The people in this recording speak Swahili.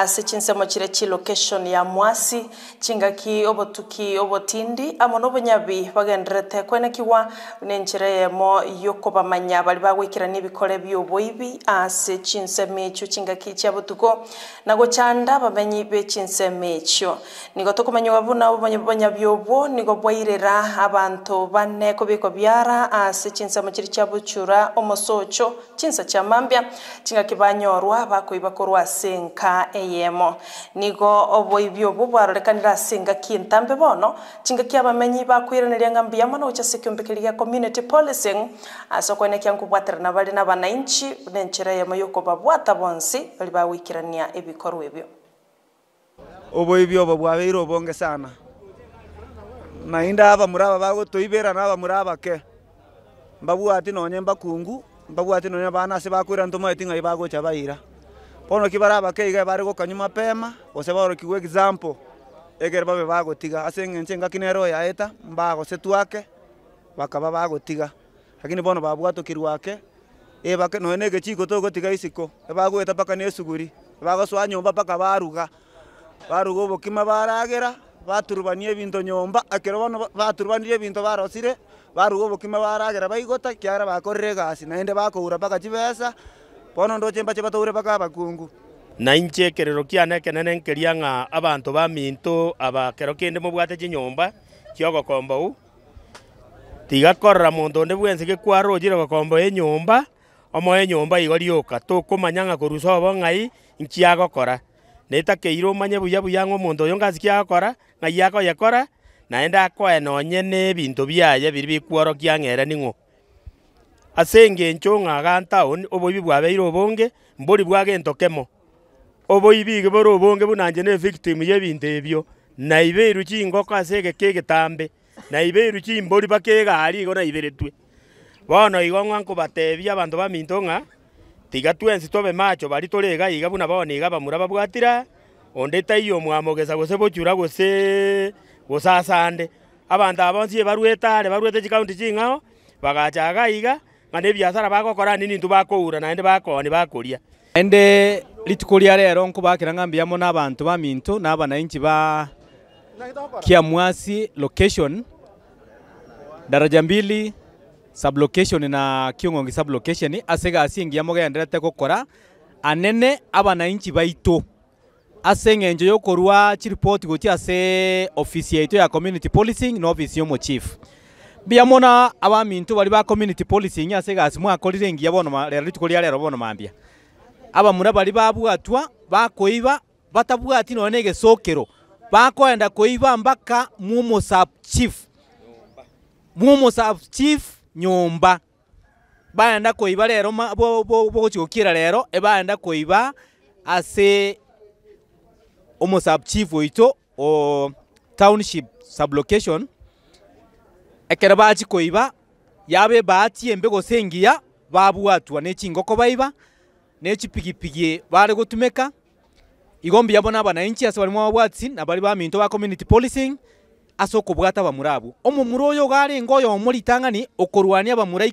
asi chinsemo chire chi location ya mwasi chingaki obotuki obotindi amo nobonyabi bagenderete kwenekiwa na enchera emo yokobamanya bari bagwikirania ebikore bioboibi ase chinsemo echio chingaki chia nago chanda gochanda abamenyi be chinsemo echio nigo tokomanyiwa buna obonyabi obwo nigo bwairera abantu bane kobiko byara ase chinsemo chiri chia bochura omosocho chinsa chia mambia chingaki banyorwa bakoiba korwa ase enka yemo nigo oboibi obo bwarorekanire ase engaki entambe bono chingaki abamenyi bakwiraneria ng'a mbuya mono gocha ase ekiombekeri gia community policing ase okwenekĩa nkobwaterana bare na bananchi na enchera yemo yokobabwata bonsi bari bagwikirania ebikorwa ebio oboibi obo bwabeire obonge sana nainde aba muraba bagotoibera naba murabake mbabwati nonye mbakungu mbabwati nonye bana ase bakoira ntomoeti ng'ai bagocha baira bono ki bara abakeiga bare gokanywa mapema gose baorokiwa example egere babe bagotiga ase eng'enche engaki nero yaeta mbagose twake bakaba bagotiga lakini bono babwatokirwa ake ebake noe na egechiko togotiga isiko ebagoeta paka na esuguri ebagosoa nyomba paka baruga baruga obokima baragera baturubania ebinto nyomba ekero bono baturubanirie ebinto barosire baruga obokima baragera baigota kiagera bakorire egasi naende bakoura paka chibesa bono ndochemba chebatore baka abakungu na inche kerero kiane kenene nkeria ng'a abanto ba minto aba kero kende mobwate chinyomba kiogokomba u tiga korora monto nde bwensi gekwarojire gokomba enyomba omo enyomba igo rioka tokomanya ng'a korusa obo ng'ai nkiagokora netakeire omanye buya buya ng'a omonto oyo ngasi kiagokora ng'ai akoyekora naende akoena onye na ebinto biaye biri bikworo kiang'erani ng'o ase engencho ng'aga ntaoni oboibi bwabeire obonge mbori bwa gento kemo oboibi iga bore obonge bunanje na evictim yebinto ebio naibe chingoko ase egeke egetambe naibe chimbori bake egari igo naiberetwe bono igo ng'a nkobatebia abanto baminto ng'a tiga twensi tobe macho bari tore iga iga buna bono iga bamura babwatira onde taiyo mwamogesa gose bochura gose gosasande abanto aba nsi ebarwete barwete chikaunti ching'ao bagachaga iga nga nä bagokora nini ntu bakoura naende bakoa bakoria ende rituko ria rero nkobakira ng'ambiamo abanto ba minto inchi ba kiamwasi location daraja mbili sublocation na kiongongi sublocation ase gasi engiamo genderete gokora anene abanainchi baito ase eng'encho yokorwa chiripoti goti ase ofisi yaito ya community policing na ofisi yomo chief biamona abaminto bari ba community policy nyase gasi mwakorire ngiya bono rero rituko ria rero bono mambia abamura bari babwatwa bakoiba batabwati none gesokero bakoenda koiba mpaka mumo sub chief mumo sub chief nyomba baenda koiba rero bogochigokira rero ebaenda koiba ase omo sub chief oito o township sublocation ekero bachi koiba yabe baati embe gosengiya babwatwa nechingoko baiba nechipigipigi bare gotumeka igombi yabo inchi ase barimo ababwatsi na baminto ba community policing ase okobwata abamura abo omomura oyo gare ngoyo tangani okorwania abamura